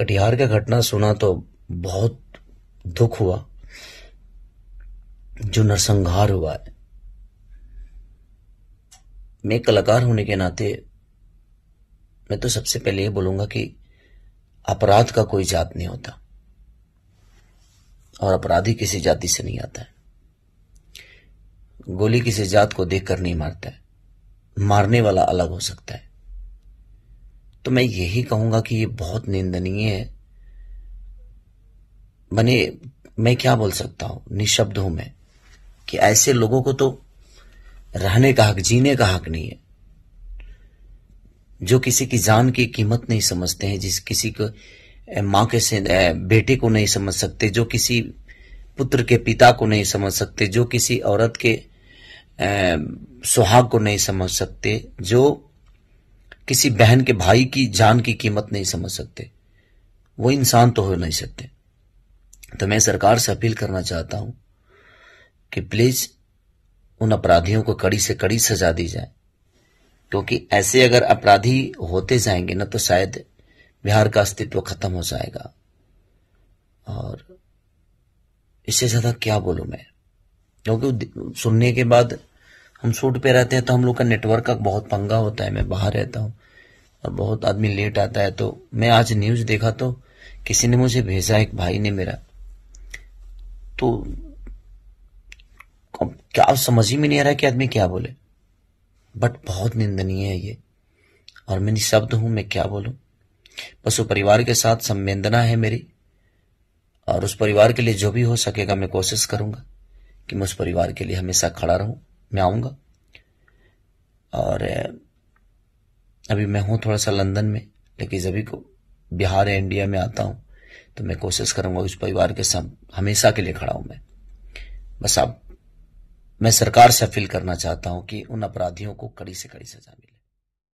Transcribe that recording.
कटिहार का घटना सुना तो बहुत दुख हुआ जो नरसंहार हुआ है मैं कलाकार होने के नाते मैं तो सबसे पहले ये बोलूंगा कि अपराध का कोई जात नहीं होता और अपराधी किसी जाति से नहीं आता है गोली किसी जात को देखकर नहीं मारता है मारने वाला अलग हो सकता है तो मैं यही कहूंगा कि ये बहुत निंदनीय है बने मैं क्या बोल सकता हूं निःशब्द हूं मैं कि ऐसे लोगों को तो रहने का हक जीने का हक नहीं है जो किसी की जान की कीमत नहीं समझते हैं जिस किसी को माँ के से बेटे को नहीं समझ सकते जो किसी पुत्र के पिता को नहीं समझ सकते जो किसी औरत के सुहाग को नहीं समझ सकते जो किसी बहन के भाई की जान की कीमत नहीं समझ सकते वो इंसान तो हो नहीं सकते तो मैं सरकार से अपील करना चाहता हूं कि प्लीज उन अपराधियों को कड़ी से कड़ी सजा दी जाए क्योंकि ऐसे अगर अपराधी होते जाएंगे ना तो शायद बिहार का अस्तित्व खत्म हो जाएगा और इससे ज्यादा क्या बोलू मैं क्योंकि सुनने के बाद हम सूट पे रहते हैं तो हम लोग का नेटवर्क का बहुत पंगा होता है मैं बाहर रहता हूँ और बहुत आदमी लेट आता है तो मैं आज न्यूज देखा तो किसी ने मुझे भेजा एक भाई ने मेरा तो क्या समझ ही में नहीं आ रहा कि आदमी क्या बोले बट बहुत निंदनीय है ये और मैं निःशब्द हूं मैं क्या बोलू पशु परिवार के साथ संवेदना है मेरी और उस परिवार के लिए जो भी हो सकेगा मैं कोशिश करूंगा कि मैं उस परिवार के लिए हमेशा खड़ा रहूं मैं आऊँगा और अभी मैं हूँ थोड़ा सा लंदन में लेकिन जब को बिहार या इंडिया में आता हूँ तो मैं कोशिश करूँगा उस परिवार के साथ हमेशा के लिए खड़ा हूँ मैं बस अब मैं सरकार से अपील करना चाहता हूँ कि उन अपराधियों को कड़ी से कड़ी सजा मिले